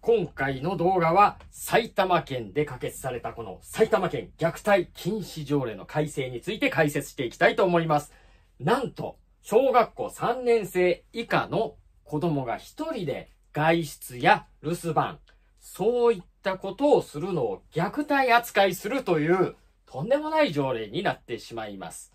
今回の動画は埼玉県で可決されたこの埼玉県虐待禁止条例の改正について解説していきたいと思います。なんと、小学校3年生以下の子供が一人で外出や留守番、そういったことをするのを虐待扱いするというとんでもない条例になってしまいます。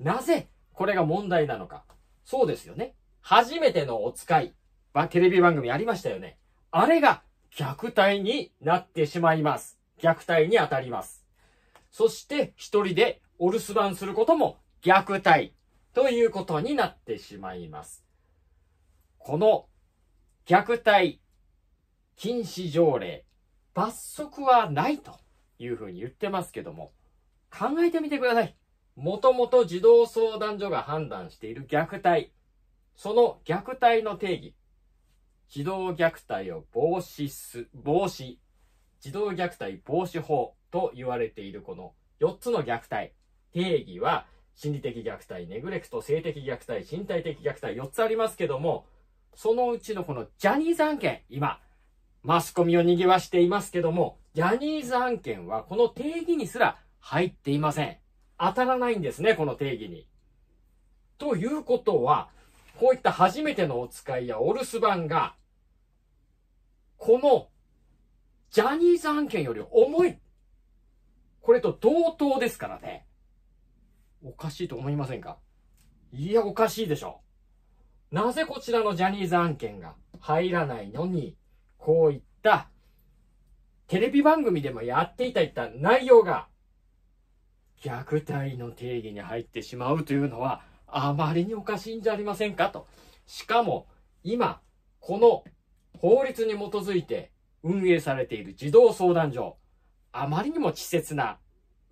なぜこれが問題なのか。そうですよね。初めてのお使いはテレビ番組ありましたよね。あれが虐待になってしまいます。虐待に当たります。そして一人でお留守番することも虐待ということになってしまいます。この虐待禁止条例、罰則はないというふうに言ってますけども、考えてみてください。もともと児童相談所が判断している虐待、その虐待の定義、児童虐待を防止す、防止、児童虐待防止法と言われているこの4つの虐待。定義は、心理的虐待、ネグレクト、性的虐待、身体的虐待、4つありますけども、そのうちのこのジャニーズ案件、今、マスコミを賑わしていますけども、ジャニーズ案件はこの定義にすら入っていません。当たらないんですね、この定義に。ということは、こういった初めてのお使いやお留守番が、このジャニーズ案件より重い。これと同等ですからね。おかしいと思いませんかいや、おかしいでしょ。なぜこちらのジャニーズ案件が入らないのに、こういったテレビ番組でもやっていたいった内容が虐待の定義に入ってしまうというのはあまりにおかしいんじゃありませんかと。しかも、今、この法律に基づいて運営されている児童相談所、あまりにも稚拙な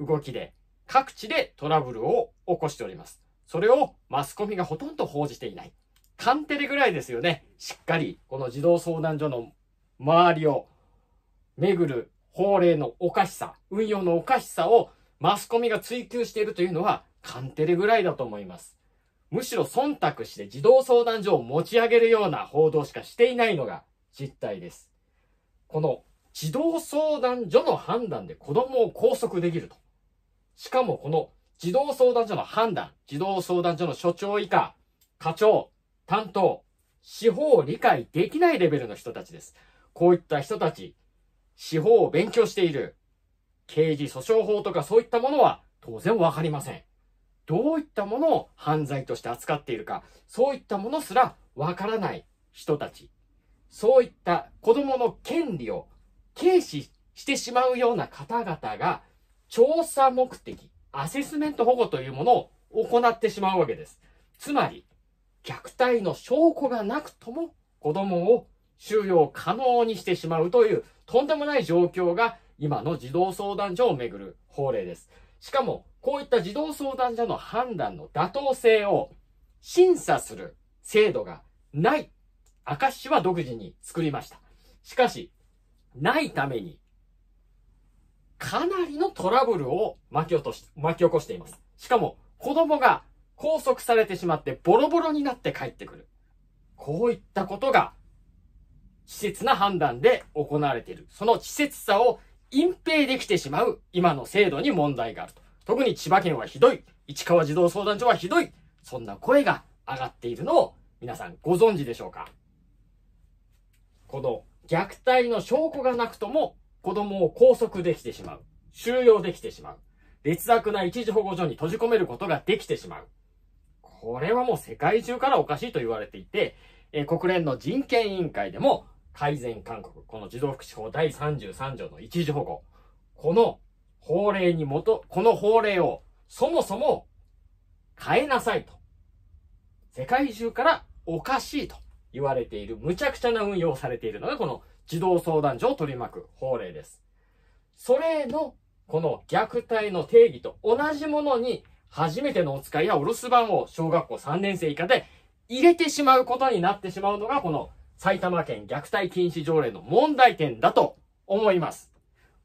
動きで、各地でトラブルを起こしております。それをマスコミがほとんど報じていない。カンテレぐらいですよね。しっかり、この児童相談所の周りを巡る法令のおかしさ、運用のおかしさをマスコミが追求しているというのは、カンテレぐらいだと思います。むしろ忖度して児童相談所を持ち上げるような報道しかしていないのが実態です。この児童相談所の判断で子供を拘束できると。しかもこの児童相談所の判断、児童相談所の所長以下、課長、担当、司法を理解できないレベルの人たちです。こういった人たち、司法を勉強している、刑事訴訟法とかそういったものは当然わかりません。どういったものを犯罪として扱っているか、そういったものすらわからない人たち、そういった子供の権利を軽視してしまうような方々が、調査目的、アセスメント保護というものを行ってしまうわけです。つまり、虐待の証拠がなくとも子供を収容可能にしてしまうというとんでもない状況が今の児童相談所をめぐる法令です。しかもこういった児童相談所の判断の妥当性を審査する制度がない証石は独自に作りました。しかし、ないために、かなりのトラブルを巻き落とし、巻き起こしています。しかも、子供が拘束されてしまってボロボロになって帰ってくる。こういったことが、稚拙な判断で行われている。その稚拙さを隠蔽できてしまう今の制度に問題があると。特に千葉県はひどい。市川児童相談所はひどい。そんな声が上がっているのを皆さんご存知でしょうかこの虐待の証拠がなくとも子供を拘束できてしまう。収容できてしまう。劣悪な一時保護所に閉じ込めることができてしまう。これはもう世界中からおかしいと言われていて、え国連の人権委員会でも改善勧告、この児童福祉法第33条の一時保護、この法令にもと、この法令をそもそも変えなさいと。世界中からおかしいと言われている、無茶苦茶な運用をされているのが、この児童相談所を取り巻く法令です。それの、この虐待の定義と同じものに、初めてのお使いやお留守番を小学校3年生以下で入れてしまうことになってしまうのが、この埼玉県虐待禁止条例の問題点だと思います。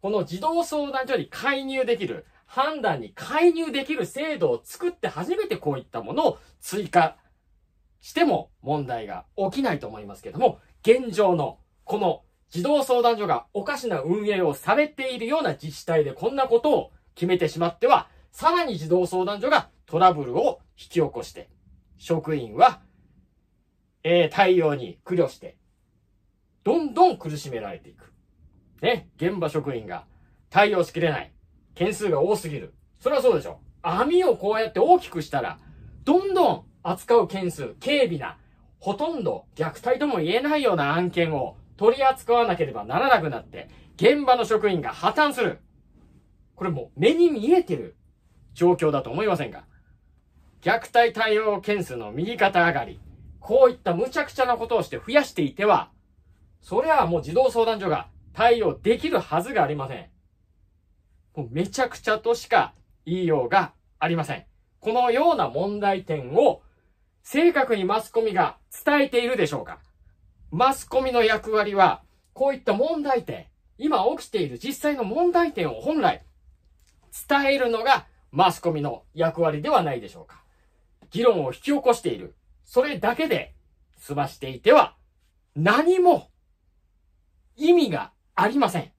この児童相談所に介入できる、判断に介入できる制度を作って初めてこういったものを追加しても問題が起きないと思いますけども、現状のこの児童相談所がおかしな運営をされているような自治体でこんなことを決めてしまっては、さらに児童相談所がトラブルを引き起こして、職員は、えー、対応に苦慮して、どんどん苦しめられていく。ね、現場職員が対応しきれない。件数が多すぎる。それはそうでしょ。網をこうやって大きくしたら、どんどん扱う件数、軽微な、ほとんど虐待とも言えないような案件を取り扱わなければならなくなって、現場の職員が破綻する。これもう目に見えてる状況だと思いませんか虐待対応件数の右肩上がり。こういった無茶苦茶なことをして増やしていては、それはもう児童相談所が対応できるはずがありません。もうめちゃくちゃとしか言いようがありません。このような問題点を正確にマスコミが伝えているでしょうかマスコミの役割は、こういった問題点、今起きている実際の問題点を本来伝えるのがマスコミの役割ではないでしょうか。議論を引き起こしている。それだけで済ましていては何も意味がありません。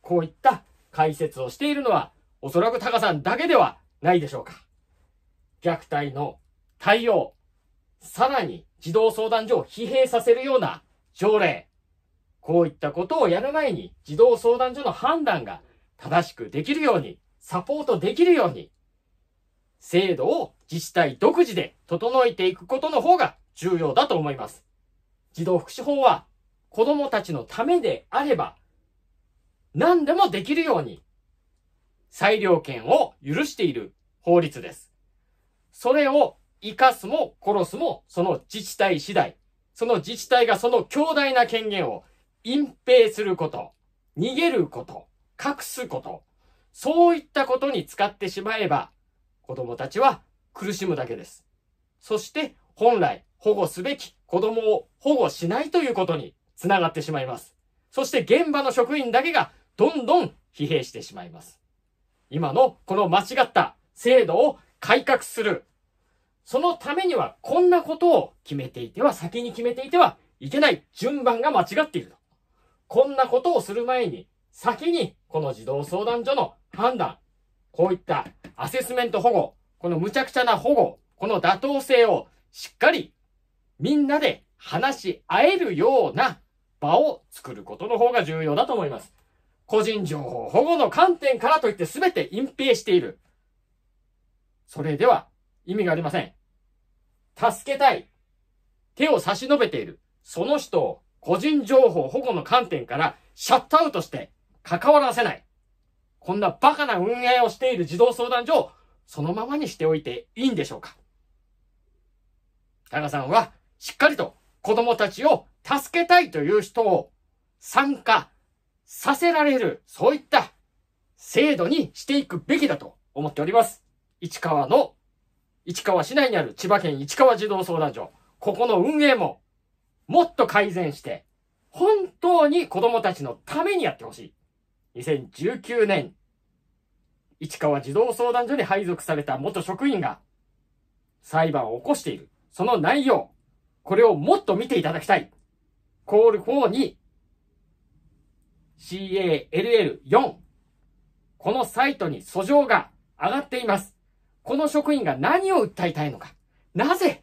こういった解説をしているのは、おそらくタカさんだけではないでしょうか。虐待の対応、さらに児童相談所を疲弊させるような条例、こういったことをやる前に児童相談所の判断が正しくできるように、サポートできるように、制度を自治体独自で整えていくことの方が重要だと思います。児童福祉法は子供たちのためであれば何でもできるように裁量権を許している法律です。それを生かすも殺すもその自治体次第、その自治体がその強大な権限を隠蔽すること、逃げること、隠すこと、そういったことに使ってしまえば、子供たちは苦しむだけです。そして本来保護すべき子供を保護しないということにつながってしまいます。そして現場の職員だけがどんどん疲弊してしまいます。今のこの間違った制度を改革する。そのためにはこんなことを決めていては、先に決めていてはいけない順番が間違っていると。こんなことをする前に、先にこの児童相談所の判断、こういったアセスメント保護、この無茶苦茶な保護、この妥当性をしっかりみんなで話し合えるような場を作ることの方が重要だと思います。個人情報保護の観点からといって全て隠蔽している。それでは意味がありません。助けたい。手を差し伸べている。その人を個人情報保護の観点からシャットアウトして関わらせない。こんなバカな運営をしている児童相談所をそのままにしておいていいんでしょうかタカさんはしっかりと子供たちを助けたいという人を参加、させられる、そういった制度にしていくべきだと思っております。市川の、市川市内にある千葉県市川児童相談所、ここの運営も、もっと改善して、本当に子供たちのためにやってほしい。2019年、市川児童相談所に配属された元職員が、裁判を起こしている。その内容、これをもっと見ていただきたい。コール4に CALL4。このサイトに訴状が上がっています。この職員が何を訴えたいのか。なぜ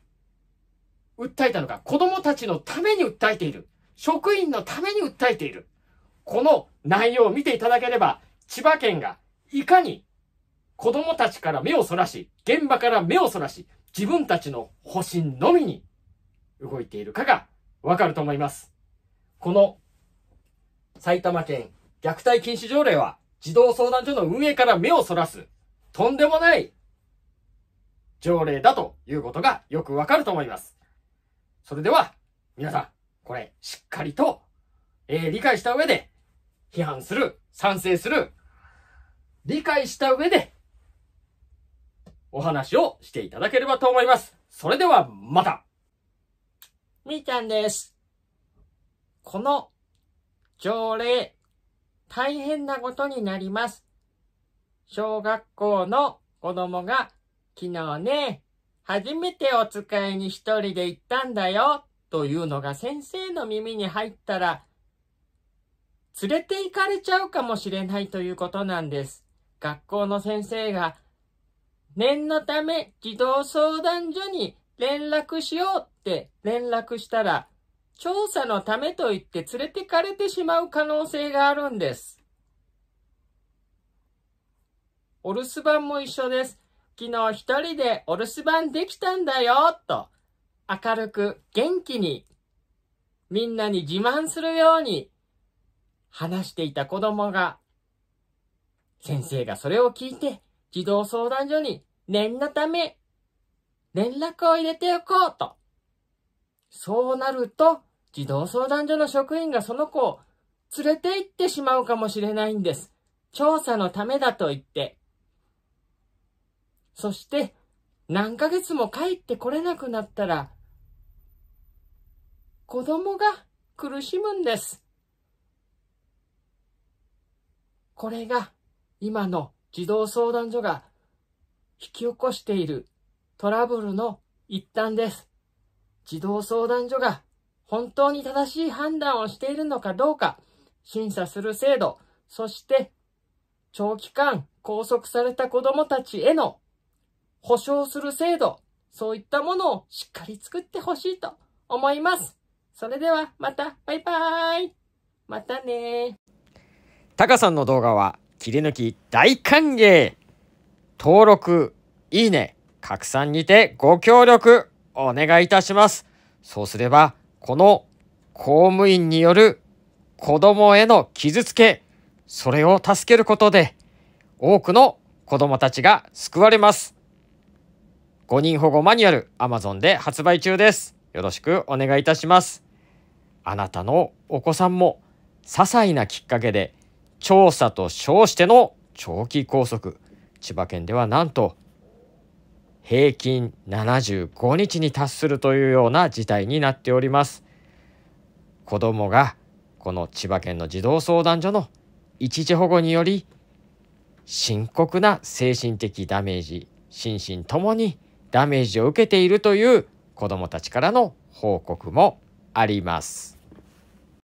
訴えたのか。子供たちのために訴えている。職員のために訴えている。この内容を見ていただければ、千葉県がいかに子供たちから目をそらし、現場から目をそらし、自分たちの保身のみに動いているかがわかると思います。この埼玉県虐待禁止条例は児童相談所の運営から目をそらす、とんでもない条例だということがよくわかると思います。それでは、皆さん、これ、しっかりと、えー、理解した上で、批判する、賛成する、理解した上で、お話をしていただければと思います。それでは、またみーちゃんです。この条例、大変なことになります。小学校の子供が昨日ね、初めてお使いに一人で行ったんだよ、というのが先生の耳に入ったら、連れて行かれちゃうかもしれないということなんです。学校の先生が、念のため児童相談所に連絡しようって連絡したら、調査のためと言って連れてかれてしまう可能性があるんです。お留守番も一緒です。昨日一人でお留守番できたんだよ、と。明るく元気に、みんなに自慢するように、話していた子供が、先生がそれを聞いて、児童相談所に念のため、連絡を入れておこうと。そうなると、児童相談所の職員がその子を連れて行ってしまうかもしれないんです。調査のためだと言って。そして、何ヶ月も帰ってこれなくなったら、子供が苦しむんです。これが今の児童相談所が引き起こしているトラブルの一端です。児童相談所が本当に正しい判断をしているのかどうか、審査する制度、そして長期間拘束された子供たちへの保障する制度、そういったものをしっかり作ってほしいと思います。それではまた、バイバーイまたねタカさんの動画は切り抜き大歓迎登録、いいね、拡散にてご協力お願いいたします。そうすればこの公務員による子供への傷つけ、それを助けることで、多くの子供たちが救われます。5人保護マニュアル Amazon で発売中です。よろしくお願いいたします。あなたのお子さんも些細なきっかけで調査と称しての長期拘束。千葉県ではなんと平均75日に達するというような事態になっております。子どもがこの千葉県の児童相談所の一時保護により深刻な精神的ダメージ心身ともにダメージを受けているという子どもたちからの報告もあります。